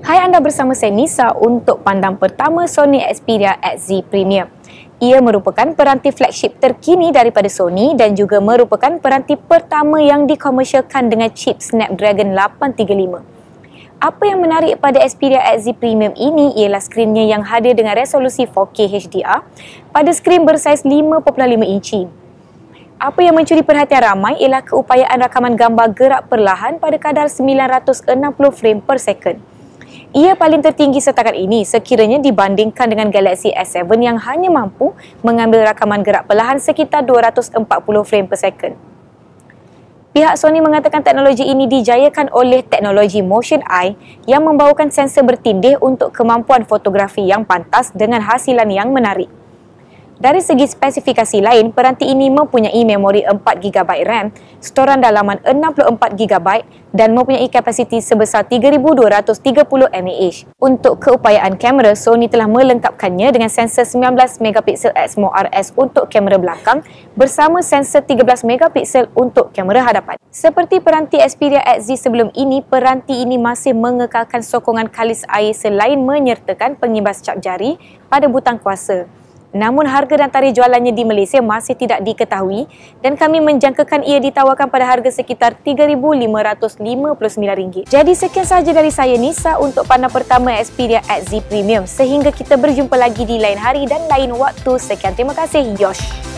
Hai anda bersama saya Nisa untuk pandang pertama Sony Xperia XZ Premium. Ia merupakan peranti flagship terkini daripada Sony dan juga merupakan peranti pertama yang dikomersialkan dengan chip Snapdragon 835. Apa yang menarik pada Xperia XZ Premium ini ialah skrinnya yang hadir dengan resolusi 4K HDR pada skrin bersaiz 5.5 inci. Apa yang mencuri perhatian ramai ialah keupayaan rakaman gambar gerak perlahan pada kadar 960 frame per second ia paling tertinggi setakat ini sekiranya dibandingkan dengan Galaxy S7 yang hanya mampu mengambil rakaman gerak perlahan sekitar 240 frame per second. Pihak Sony mengatakan teknologi ini dijayakan oleh teknologi Motion Eye yang membawakan sensor bertindih untuk kemampuan fotografi yang pantas dengan hasilan yang menarik. Dari segi spesifikasi lain, peranti ini mempunyai memori 4GB RAM, storan dalaman 64GB dan mempunyai kapasiti sebesar 3230 mAh. Untuk keupayaan kamera, Sony telah melengkapkannya dengan sensor 19MP Exmo RS untuk kamera belakang bersama sensor 13MP untuk kamera hadapan. Seperti peranti Xperia XZ sebelum ini, peranti ini masih mengekalkan sokongan kalis air selain menyertakan pengimbas cap jari pada butang kuasa namun harga dan tarikh jualannya di Malaysia masih tidak diketahui dan kami menjangkakan ia ditawarkan pada harga sekitar RM3,559. Jadi sekian sahaja dari saya Nisa untuk panah pertama Xperia XZ Premium sehingga kita berjumpa lagi di lain hari dan lain waktu. Sekian terima kasih. Yosh!